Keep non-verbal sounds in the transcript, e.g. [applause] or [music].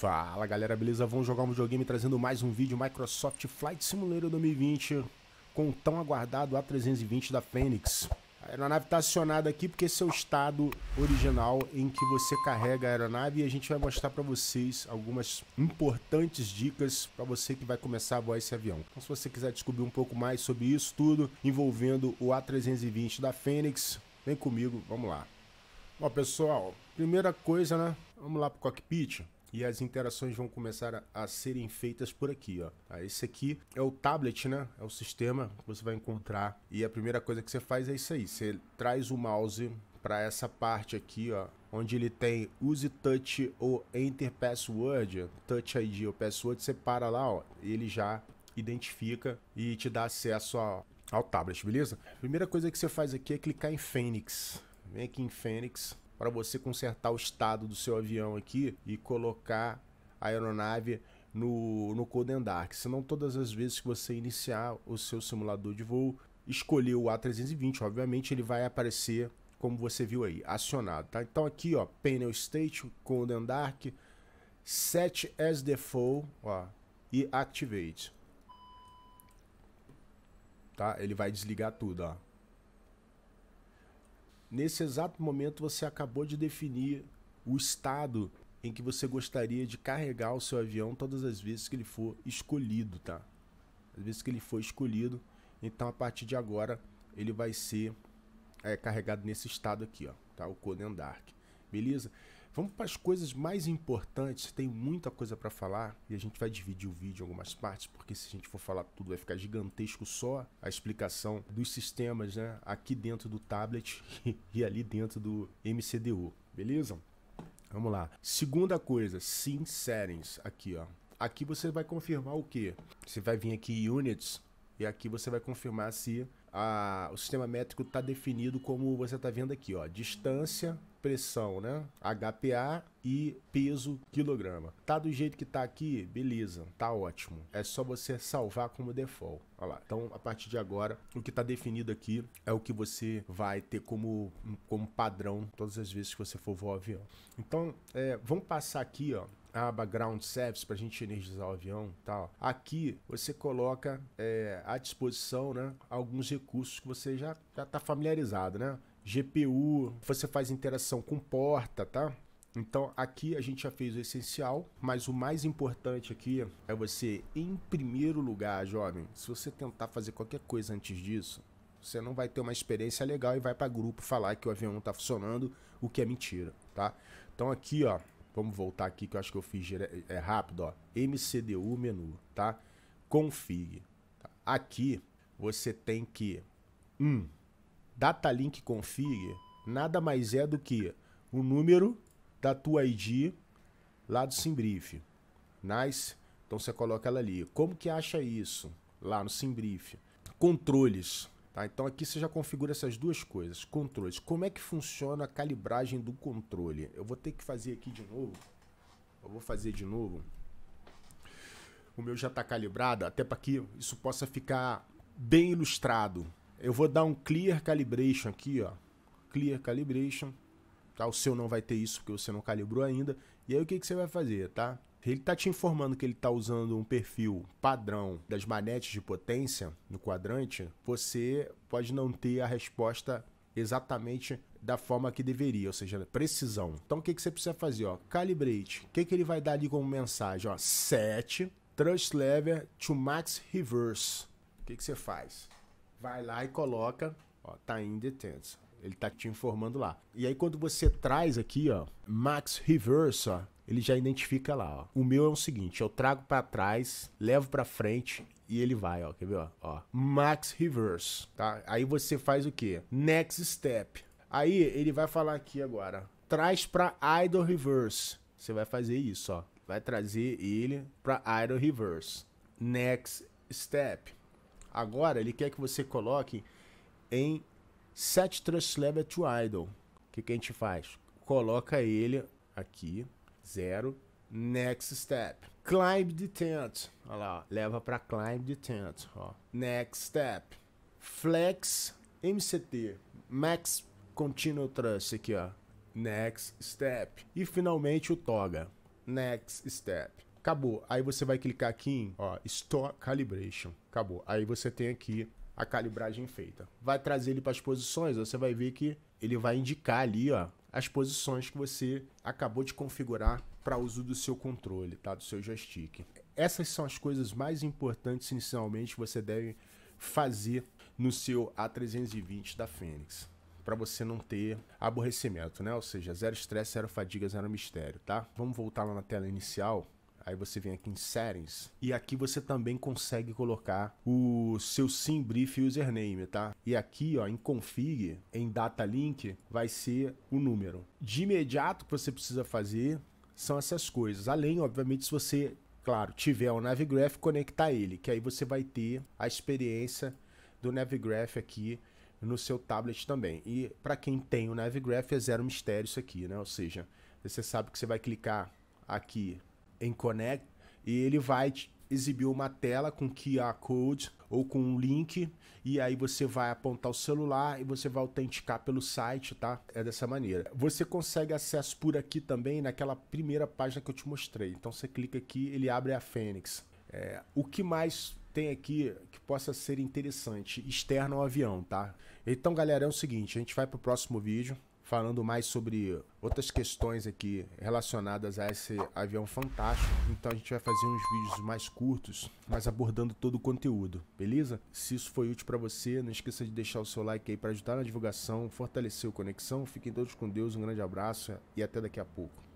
Fala galera, beleza? Vamos jogar um videogame trazendo mais um vídeo Microsoft Flight Simulator 2020 com o tão aguardado A320 da Fênix. A aeronave está acionada aqui porque esse é o estado original em que você carrega a aeronave e a gente vai mostrar para vocês algumas importantes dicas para você que vai começar a voar esse avião. Então se você quiser descobrir um pouco mais sobre isso tudo envolvendo o A320 da Fênix, vem comigo, vamos lá. Bom pessoal, primeira coisa né, vamos lá para o cockpit e as interações vão começar a, a, serem feitas por aqui, ó. Ah, esse aqui é o tablet, né? É o sistema que você vai encontrar e a primeira coisa que você faz é isso aí. Você traz o mouse para essa parte aqui, ó, onde ele tem use touch ou enter password, touch ID ou password, você para lá, ó, ele já identifica e te dá acesso ao, ao tablet, beleza? Primeira coisa que você faz aqui é clicar em Fênix. Vem aqui em Fênix, para você consertar o estado do seu avião aqui e colocar a aeronave no, no Coden Dark. Senão, todas as vezes que você iniciar o seu simulador de voo, escolher o A320, obviamente ele vai aparecer como você viu aí, acionado, tá? Então aqui, ó, Panel State, Coden Dark, Set as Default, ó, e Activate. Tá? Ele vai desligar tudo, ó. Nesse exato momento você acabou de definir o estado em que você gostaria de carregar o seu avião todas as vezes que ele for escolhido, tá? As vezes que ele for escolhido, então a partir de agora ele vai ser é, carregado nesse estado aqui, ó, tá? O Conan Dark, beleza? Vamos para as coisas mais importantes. Tem muita coisa para falar e a gente vai dividir o vídeo em algumas partes, porque se a gente for falar tudo vai ficar gigantesco só a explicação dos sistemas, né? Aqui dentro do tablet [laughs] e ali dentro do MCDU, beleza? Vamos lá. Segunda coisa, Sim Settings aqui, ó. Aqui você vai confirmar o que? Você vai vir aqui em Units e aqui você vai confirmar se a, o sistema métrico está definido como você está vendo aqui, ó, distância, pressão, né? HPA e peso quilograma. Tá do jeito que tá aqui, beleza, tá ótimo. É só você salvar como default. Olha lá. Então, a partir de agora, o que está definido aqui é o que você vai ter como, como padrão todas as vezes que você for voar avião. Então, é, vamos passar aqui, ó, aba Ground Service para a gente energizar o avião tal. Aqui você coloca é, à disposição né, alguns recursos que você já está familiarizado, né? GPU, você faz interação com porta, tá? Então aqui a gente já fez o essencial, mas o mais importante aqui é você, em primeiro lugar, jovem, se você tentar fazer qualquer coisa antes disso, você não vai ter uma experiência legal e vai para grupo falar que o avião não tá funcionando, o que é mentira, tá? Então aqui, ó, Vamos voltar aqui que eu acho que eu fiz é, é rápido, ó. MCDU menu, tá? Config. Tá? Aqui você tem que um data link config nada mais é do que o número da tua ID lá do Simbrief. Nice. Então você coloca ela ali. Como que acha isso? Lá no Simbrief. Controles. Tá? Então aqui você já configura essas duas coisas. Controles. Como é que funciona a calibragem do controle? Eu vou ter que fazer aqui de novo. Eu vou fazer de novo. O meu já está calibrado, até para que isso possa ficar bem ilustrado. Eu vou dar um clear calibration aqui, ó. Clear calibration. Tá? O seu não vai ter isso porque você não calibrou ainda. E aí o que, que você vai fazer, tá? ele está te informando que ele está usando um perfil padrão das manetes de potência no quadrante, você pode não ter a resposta exatamente da forma que deveria, ou seja, precisão. Então o que, que você precisa fazer? Ó? Calibrate. O que, que ele vai dar ali como mensagem? Ó, 7, thrust lever to max reverse. O que, que você faz? Vai lá e coloca, ó, tá Ele tá te informando lá. E aí quando você traz aqui, ó, max reverse, ó, ele já identifica lá, ó. O meu é o seguinte, eu trago para trás, levo para frente e ele vai, ó, quer ver, ó, ó. Max Reverse, tá? Aí você faz o quê? Next step. Aí ele vai falar aqui agora, traz para idle reverse. Você vai fazer isso, ó. Vai trazer ele para idle reverse. Next step. Agora ele quer que você coloque em set trust level to idle. O que, que a gente faz? Coloca ele aqui Zero. Next step. Climb the tent. Olha lá, leva para climb the tent. Ó. Next step. Flex MCT. Max Continual Trust aqui, ó. Next step. E finalmente o toga. Next step. Acabou. Aí você vai clicar aqui em ó, Store Calibration. Acabou. Aí você tem aqui a calibragem feita. Vai trazer ele para as posições. Você vai ver que ele vai indicar ali, ó, as posições que você acabou de configurar para uso do seu controle, tá? do seu joystick. Essas são as coisas mais importantes inicialmente que você deve fazer no seu A320 da Fênix para você não ter aborrecimento, né? Ou seja, zero estresse, zero fadiga, zero mistério, tá? Vamos voltar lá na tela inicial Aí você vem aqui em Settings e aqui você também consegue colocar o seu sim brief username, tá? E aqui, ó, em Config, em Data Link, vai ser o número. De imediato que você precisa fazer são essas coisas. Além, obviamente, se você, claro, tiver o Navigraph, conectar ele, que aí você vai ter a experiência do Navigraph aqui no seu tablet também. E para quem tem o Navigraph é zero mistério isso aqui, né? Ou seja, você sabe que você vai clicar aqui em Connect e ele vai exibir uma tela com QR Code ou com um link e aí você vai apontar o celular e você vai autenticar pelo site, tá? É dessa maneira. Você consegue acesso por aqui também naquela primeira página que eu te mostrei. Então você clica aqui, ele abre a Fênix. É, o que mais tem aqui que possa ser interessante externo ao avião, tá? Então, galera, é o seguinte, a gente vai pro próximo vídeo falando mais sobre outras questões aqui relacionadas a esse avião fantástico. Então a gente vai fazer uns vídeos mais curtos, mas abordando todo o conteúdo, beleza? Se isso foi útil para você, não esqueça de deixar o seu like aí para ajudar na divulgação, fortalecer o conexão. Fiquem todos com Deus, um grande abraço e até daqui a pouco.